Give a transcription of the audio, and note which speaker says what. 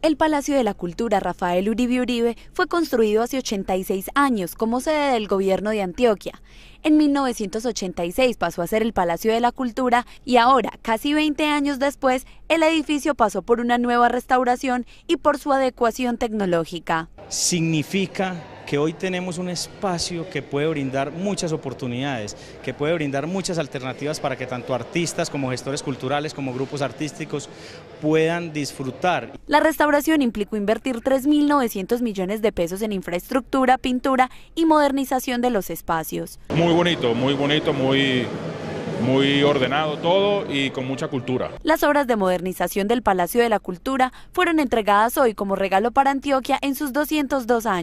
Speaker 1: El Palacio de la Cultura Rafael Uribe Uribe fue construido hace 86 años como sede del gobierno de Antioquia. En 1986 pasó a ser el Palacio de la Cultura y ahora, casi 20 años después, el edificio pasó por una nueva restauración y por su adecuación tecnológica.
Speaker 2: Significa que hoy tenemos un espacio que puede brindar muchas oportunidades, que puede brindar muchas alternativas para que tanto artistas como gestores culturales, como grupos artísticos puedan disfrutar.
Speaker 1: La restauración implicó invertir 3.900 millones de pesos en infraestructura, pintura y modernización de los espacios.
Speaker 3: Muy bonito, muy bonito, muy muy ordenado todo y con mucha cultura.
Speaker 1: Las obras de modernización del Palacio de la Cultura fueron entregadas hoy como regalo para Antioquia en sus 202 años.